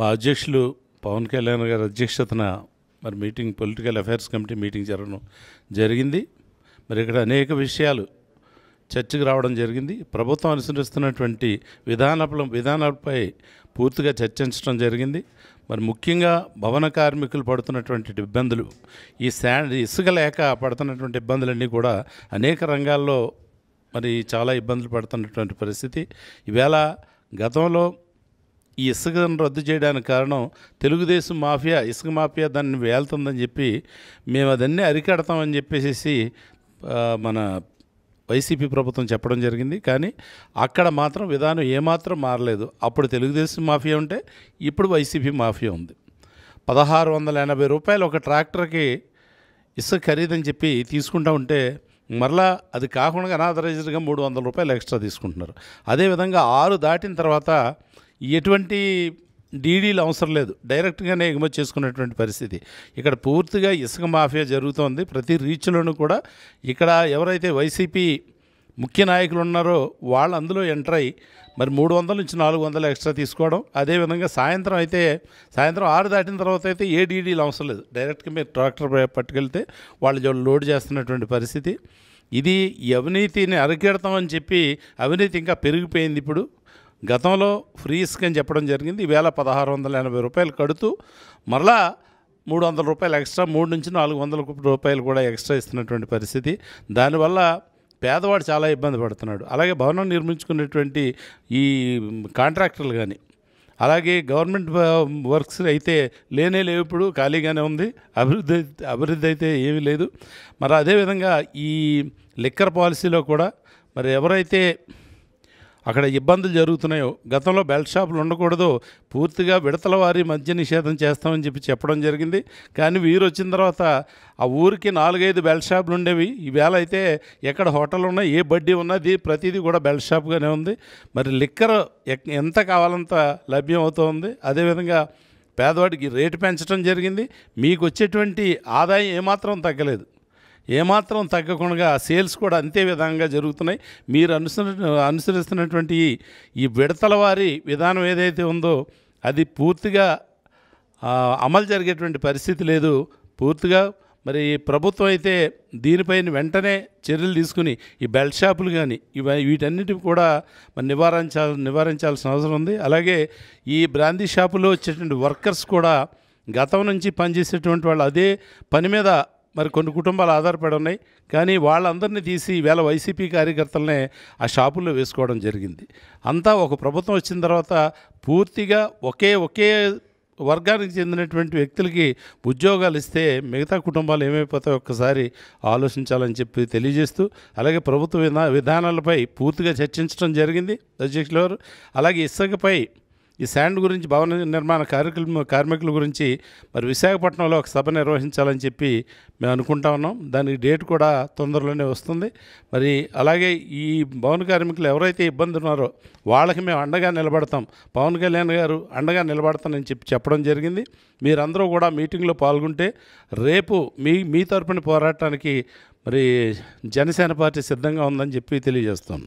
మా అధ్యక్షులు పవన్ కళ్యాణ్ గారి అధ్యక్షతన మరి meeting political affairs committee meeting జరగడం జరిగింది మరి ఇక్కడ అనేక విషయాలు చర్చకు రావడం జరిగింది ప్రభుత్వం అనుసరిస్తున్నటువంటి విధాన విధానాలపై పూర్తిగా చర్చించడం జరిగింది మరి ముఖ్యంగా భవన కార్మికులు పడుతున్నటువంటి ఇబ్బందులు ఈ శాండ్ ఇసుక లేక పడుతున్నటువంటి ఇబ్బందులన్నీ కూడా అనేక రంగాల్లో మరి చాలా ఇబ్బందులు పడుతున్నటువంటి పరిస్థితి ఈవేళ గతంలో ఈ ఇసుకను రద్దు చేయడానికి కారణం తెలుగుదేశం మాఫియా ఇసుక మాఫియా దాన్ని వేలుతుందని చెప్పి మేము అదన్నీ అరికడతామని చెప్పేసి మన వైసీపీ ప్రభుత్వం చెప్పడం జరిగింది కానీ అక్కడ మాత్రం విధానం ఏమాత్రం మారలేదు అప్పుడు తెలుగుదేశం మాఫియా ఉంటే ఇప్పుడు వైసీపీ మాఫియా ఉంది పదహారు వందల ఎనభై రూపాయలు ఒక ట్రాక్టర్కి ఇసుక ఖరీదని చెప్పి తీసుకుంటా ఉంటే మరలా అది కాకుండా అనాథరైజ్డ్గా మూడు వందల రూపాయలు ఎక్స్ట్రా తీసుకుంటున్నారు అదేవిధంగా ఆరు దాటిన తర్వాత ఎటువంటి డీడీలు అవసరం లేదు డైరెక్ట్గానే ఎగుమతి చేసుకునేటువంటి పరిస్థితి ఇక్కడ పూర్తిగా ఇసుక మాఫియా జరుగుతోంది ప్రతి రీచ్లోనూ కూడా ఇక్కడ ఎవరైతే వైసీపీ ముఖ్య నాయకులు ఉన్నారో వాళ్ళు అందులో ఎంటర్ అయ్యి మరి మూడు వందల నుంచి నాలుగు వందలు ఎక్స్ట్రా తీసుకోవడం అదేవిధంగా సాయంత్రం అయితే సాయంత్రం ఆరు దాటిన తర్వాత అయితే ఏ డీడీలు అవసరం లేదు డైరెక్ట్గా మీరు ట్రాక్టర్ పట్టుకెళ్తే వాళ్ళు లోడ్ చేస్తున్నటువంటి పరిస్థితి ఇది అవినీతిని అరికెడతామని చెప్పి అవినీతి ఇంకా పెరిగిపోయింది ఇప్పుడు గతంలో ఫ్రీ ఇసుక అని చెప్పడం జరిగింది ఈవేళ పదహారు వందల ఎనభై రూపాయలు కడుతూ మరలా మూడు వందల రూపాయలు ఎక్స్ట్రా మూడు నుంచి నాలుగు వందల రూపాయలు కూడా ఎక్స్ట్రా ఇస్తున్నటువంటి పరిస్థితి దానివల్ల పేదవాడు చాలా ఇబ్బంది పడుతున్నాడు అలాగే భవనం నిర్మించుకునేటువంటి ఈ కాంట్రాక్టర్లు కానీ అలాగే గవర్నమెంట్ వర్క్స్ అయితే లేనే లేవు ఇప్పుడు ఖాళీగానే ఉంది అభివృద్ధి అభివృద్ధి అయితే ఏమీ లేదు మరి అదేవిధంగా ఈ లిక్కర్ పాలసీలో కూడా మరి ఎవరైతే అక్కడ ఇబ్బందులు జరుగుతున్నాయో గతంలో బెల్ట్ షాపులు ఉండకూడదు పూర్తిగా విడతల వారి మద్య నిషేధం చేస్తామని చెప్పి చెప్పడం జరిగింది కానీ వీరు వచ్చిన తర్వాత ఆ ఊరికి నాలుగైదు బెల్ట్ షాపులు ఉండేవి ఈవేళ అయితే ఎక్కడ హోటల్ ఉన్నా ఏ బడ్డీ అది ప్రతిదీ కూడా బెల్ట్ షాప్గానే ఉంది మరి లిక్కర్ ఎంత కావాలంత లభ్యం అవుతుంది అదేవిధంగా పేదవాడికి రేటు పెంచడం జరిగింది మీకు వచ్చేటువంటి ఆదాయం ఏమాత్రం తగ్గలేదు ఏమాత్రం తగ్గకుండా సేల్స్ కూడా అంతే విధంగా జరుగుతున్నాయి మీరు అనుసరి అనుసరిస్తున్నటువంటి ఈ విడతల వారి విధానం ఏదైతే ఉందో అది పూర్తిగా అమలు జరిగేటువంటి పరిస్థితి లేదు పూర్తిగా మరి ప్రభుత్వం అయితే దీనిపైన వెంటనే చర్యలు తీసుకుని ఈ బెల్ట్ షాపులు కానీ ఇవి వీటన్నిటి కూడా మరి నివారించా నివారించాల్సిన అవసరం ఉంది అలాగే ఈ బ్రాందీ షాపులో వచ్చేటువంటి వర్కర్స్ కూడా గతం నుంచి పనిచేసేటువంటి వాళ్ళు అదే పని మీద మరి కొన్ని కుటుంబాలు ఆధారపడి ఉన్నాయి కానీ వాళ్ళందరినీ తీసి వేళ వైసీపీ కార్యకర్తలనే ఆ షాపుల్లో వేసుకోవడం జరిగింది అంతా ఒక ప్రభుత్వం వచ్చిన తర్వాత పూర్తిగా ఒకే ఒకే వర్గానికి చెందినటువంటి వ్యక్తులకి ఉద్యోగాలు ఇస్తే మిగతా కుటుంబాలు ఏమైపోతాయో ఒక్కసారి ఆలోచించాలని చెప్పి తెలియజేస్తూ అలాగే ప్రభుత్వ విధానాలపై పూర్తిగా చర్చించడం జరిగింది అధ్యక్షులు అలాగే ఇసుకపై ఈ శాండ్ గురించి భవన నిర్మాణ కార్యక్రమ కార్మికుల గురించి మరి విశాఖపట్నంలో ఒక సభ నిర్వహించాలని చెప్పి మేము అనుకుంటా ఉన్నాం దానికి డేట్ కూడా తొందరలోనే వస్తుంది మరి అలాగే ఈ భవన కార్మికులు ఎవరైతే ఇబ్బంది ఉన్నారో వాళ్ళకి మేము అండగా నిలబడతాం పవన్ కళ్యాణ్ గారు అండగా నిలబడతానని చెప్పి చెప్పడం జరిగింది మీరందరూ కూడా మీటింగ్లో పాల్గొంటే రేపు మీ మీ తరపున పోరాటానికి మరి జనసేన పార్టీ సిద్ధంగా ఉందని చెప్పి తెలియజేస్తున్నాం